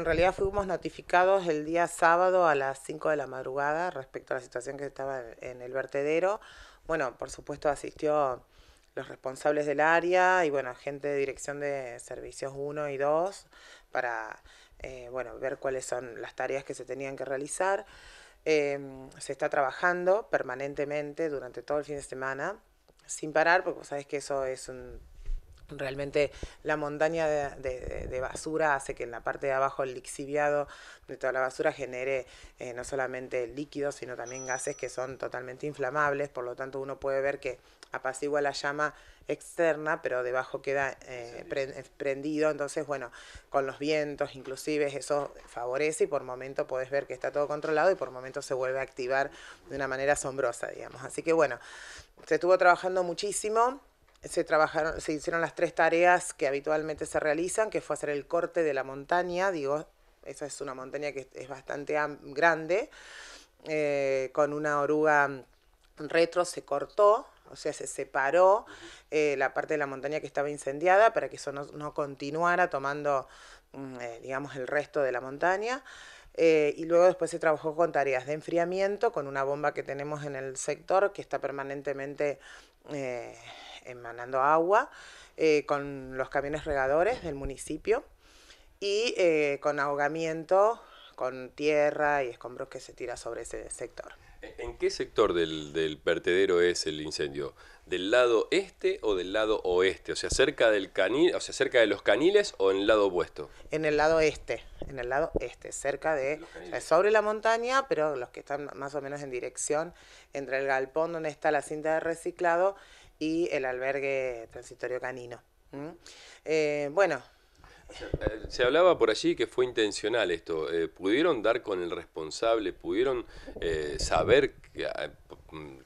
En realidad fuimos notificados el día sábado a las 5 de la madrugada respecto a la situación que estaba en el vertedero. Bueno, por supuesto asistió los responsables del área y bueno, gente de dirección de servicios 1 y 2 para eh, bueno, ver cuáles son las tareas que se tenían que realizar. Em, se está trabajando permanentemente durante todo el fin de semana, sin parar, porque sabes que eso es un Realmente la montaña de, basura hace que en la parte de abajo el lixiviado de toda la basura genere eh, no solamente líquidos, sino también gases que son totalmente inflamables. Por lo tanto, uno puede ver que apacigua la llama externa, pero debajo queda eh, eh, prendido. Entonces, bueno, con los vientos inclusive eso favorece y por momento puedes ver que está todo controlado y por momento se vuelve a activar de una manera asombrosa, digamos. Así que bueno, se estuvo trabajando muchísimo se trabajaron, se hicieron las tres tareas que habitualmente se realizan, que fue hacer el corte de la montaña, digo, esa es una montaña que es bastante grande, eh, con una oruga retro se cortó, o sea, se separó eh, la parte de la montaña que estaba incendiada para que eso no, continuara tomando, mm, eh, digamos, el resto de la montaña. Eh, y luego después se trabajó con tareas de enfriamiento, con una bomba que tenemos en el sector que está permanentemente eh, emanando agua, eh, con los camiones regadores del municipio y con ahogamiento con tierra y escombros que se tira sobre ese sector. ¿En qué sector del, vertedero es el incendio? ¿Del lado este o del lado oeste? O sea, cerca del canil, o sea, cerca de los caniles o en el lado opuesto? En el lado este, en el lado este, cerca de sobre la montaña, pero los que están más o menos en dirección entre el galpón donde está la cinta de reciclado y el albergue transitorio canino. Eh, bueno, eh, se hablaba por allí que fue intencional esto. Eh, ¿Pudieron dar con el responsable? ¿Pudieron eh, saber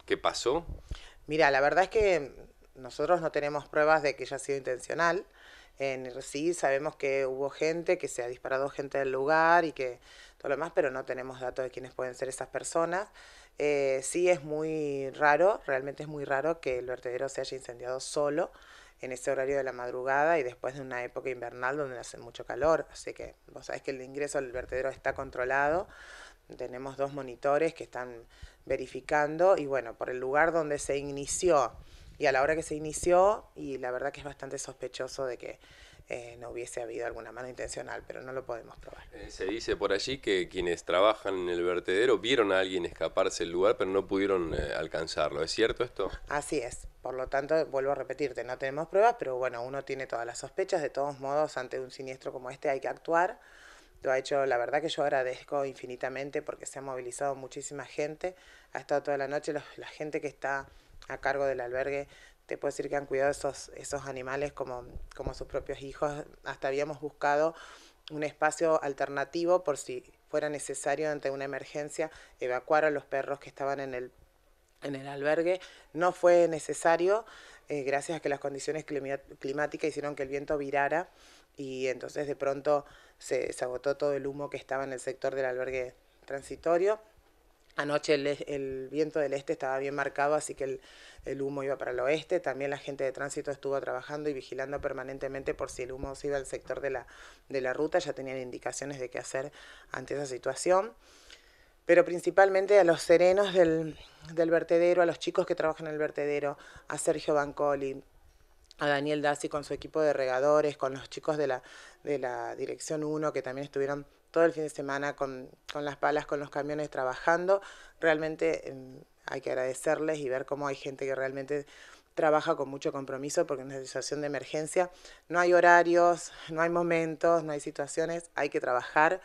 qué pasó? Mira, la verdad es que nosotros no tenemos pruebas de que haya sido intencional. En, sí, sabemos que hubo gente, que se ha disparado gente del lugar y que todo lo demás, pero no tenemos datos de quiénes pueden ser esas personas. sí es muy raro, realmente es muy raro que el vertedero se haya incendiado solo en ese horario de la madrugada y después de una época invernal donde hace mucho calor. Así que vos sabés que el ingreso al vertedero está controlado. Tenemos dos monitores que están verificando y bueno, por el lugar donde se inició y a la hora que se inició y la verdad que es bastante sospechoso de que eh, no hubiese habido alguna mano intencional, pero no lo podemos probar. Eh, se dice por allí que quienes trabajan en el vertedero vieron a alguien escaparse del lugar, pero no pudieron eh, alcanzarlo. ¿Es cierto esto? Así es. Por lo tanto, vuelvo a repetirte, no tenemos pruebas, pero bueno, uno tiene todas las sospechas. De todos modos, ante un siniestro como este hay que actuar. Lo ha hecho, la verdad que yo agradezco infinitamente porque se ha movilizado muchísima gente. Ha estado toda la noche, la gente que está a cargo del albergue te puedo decir que han cuidado esos, esos animales como, como sus propios hijos. Hasta habíamos buscado un espacio alternativo por si fuera necesario ante una emergencia evacuar a los perros que estaban en el, albergue. No fue necesario, eh, gracias a que las condiciones climáticas hicieron que el viento virara y entonces de pronto se, se agotó todo el humo que estaba en el sector del albergue transitorio. Anoche el, viento del este estaba bien marcado, así que el, humo iba para el oeste. También la gente de tránsito estuvo trabajando y vigilando permanentemente por si el humo se iba al sector de la, de la ruta. Ya tenían indicaciones de qué hacer ante esa situación. Pero principalmente a los serenos del, vertedero, a los chicos que trabajan en el vertedero, a Sergio Bancoli, a Daniel Dassi con su equipo de regadores, con los chicos de la, de la Dirección 1 que también estuvieron todo el fin de semana con, las palas, con los camiones trabajando. Realmente em, hay que agradecerles y ver cómo hay gente que realmente trabaja con mucho compromiso porque en una situación de emergencia no hay horarios, no hay momentos, no hay situaciones, hay que trabajar.